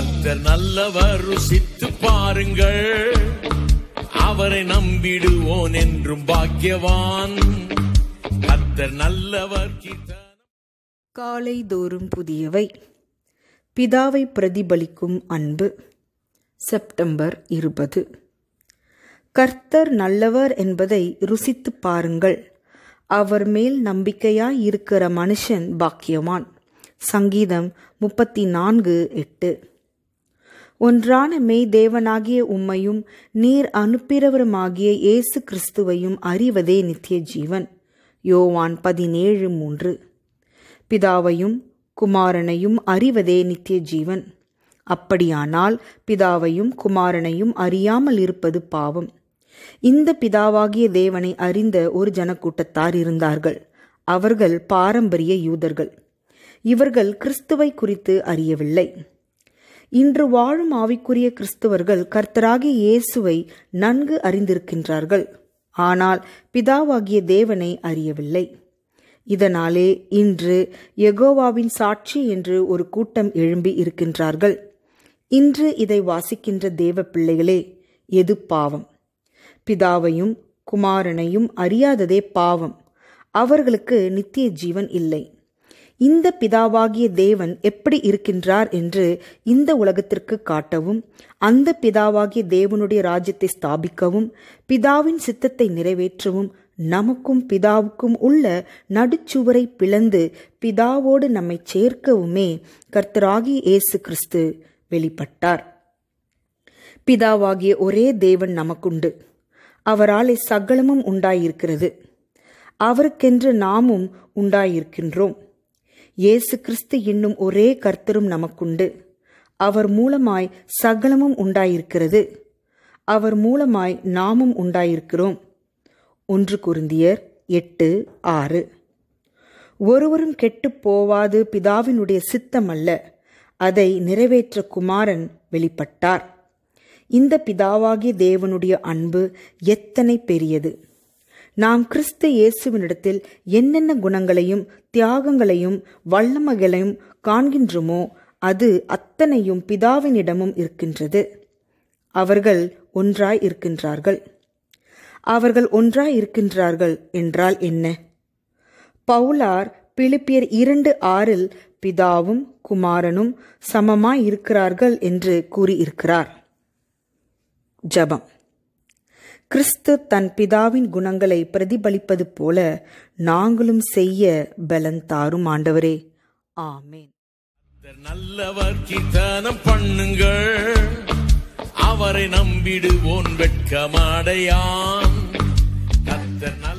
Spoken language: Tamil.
கத்தர் நல்லவர் ருசித்து பாருங்கள் அவரை நம்பிடுவோன் என்றும் பாக்கியவான் கத்தர் நல்லவர் காலை தோறும் புதியவை பிதாவை பிரதிபலிக்கும் அன்பு செப்டம்பர் இருபது கர்த்தர் நல்லவர் என்பதை ருசித்து பாருங்கள் அவர் மேல் நம்பிக்கையாய் இருக்கிற மனுஷன் பாக்கியவான் சங்கீதம் முப்பத்தி நான்கு எட்டு ஒன்றான மெய் தேவனாகிய உம்மையும் நீர் அனுப்பிறவருமாகிய இயேசு கிறிஸ்துவையும் அறிவதே நித்திய ஜீவன் யோவான் பதினேழு மூன்று பிதாவையும் குமாரனையும் அறிவதே நித்திய ஜீவன் அப்படியானால் பிதாவையும் குமாரனையும் அறியாமல் இருப்பது பாவம் இந்த பிதாவாகிய தேவனை அறிந்த ஒரு ஜனக்கூட்டத்தார் இருந்தார்கள் அவர்கள் பாரம்பரிய யூதர்கள் இவர்கள் கிறிஸ்துவை குறித்து அறியவில்லை இன்று வாழும் ஆவிக்குரிய கிறிஸ்தவர்கள் கர்த்தராகிய இயேசுவை நன்கு அறிந்திருக்கின்றார்கள் ஆனால் பிதாவாகிய தேவனை அறியவில்லை இதனாலே இன்று எகோவாவின் சாட்சி என்று ஒரு கூட்டம் எழும்பி இருக்கின்றார்கள் இன்று இதை வாசிக்கின்ற தேவ பிள்ளைகளே எது பாவம் பிதாவையும் குமாரனையும் அறியாததே பாவம் அவர்களுக்கு நித்திய ஜீவன் இல்லை இந்த பிதாவாகிய தேவன் எப்படி இருக்கின்றார் என்று இந்த உலகத்திற்கு காட்டவும் அந்த பிதாவாகிய தேவனுடைய ராஜ்யத்தை ஸ்தாபிக்கவும் பிதாவின் சித்தத்தை நிறைவேற்றவும் நமக்கும் பிதாவுக்கும் உள்ள நடுச்சுவரை பிளந்து பிதாவோடு நம்மை சேர்க்கவுமே கர்த்தராகி இயேசு கிறிஸ்து வெளிப்பட்டார் பிதாவாகிய ஒரே தேவன் நமக்குண்டு அவராலே சகலமும் உண்டாயிருக்கிறது அவருக்கென்று நாமும் உண்டாயிருக்கின்றோம் இயேசு கிறிஸ்து என்னும் ஒரே கர்த்தரும் நமக்குண்டு அவர் மூலமாய் சகலமும் உண்டாயிருக்கிறது அவர் மூலமாய் நாமும் உண்டாயிருக்கிறோம் ஒன்று குருந்தியர் எட்டு ஆறு ஒருவரும் கெட்டு போவாது பிதாவினுடைய சித்தம் அல்ல அதை நிறைவேற்ற குமாரன் வெளிப்பட்டார் இந்த பிதாவாகிய தேவனுடைய அன்பு எத்தனை பெரியது நாம் கிறிஸ்து இயேசுவினிடத்தில் என்னென்ன குணங்களையும் தியாகங்களையும் வல்லமைகளையும் காண்கின்றோமோ அது அத்தனையும் பிதாவினிடமும் இருக்கின்றது அவர்கள் ஒன்றாய் இருக்கின்றார்கள் அவர்கள் ஒன்றாய் இருக்கின்றார்கள் என்றால் என்ன பவுலார் பிலிப்பியர் இரண்டு ஆறில் பிதாவும் குமாரனும் சமமாய் இருக்கிறார்கள் என்று கூறியிருக்கிறார் ஜபம் கிறிஸ்து தன் பிதாவின் குணங்களை பிரதிபலிப்பது போல நாங்களும் செய்ய பலன் தாரும் ஆண்டவரே ஆமேன் நல்லவர் கீர்த்தனம் பண்ணுங்கள் அவரை நம்பிடுவோன் வெட்கமாடையான் நல்ல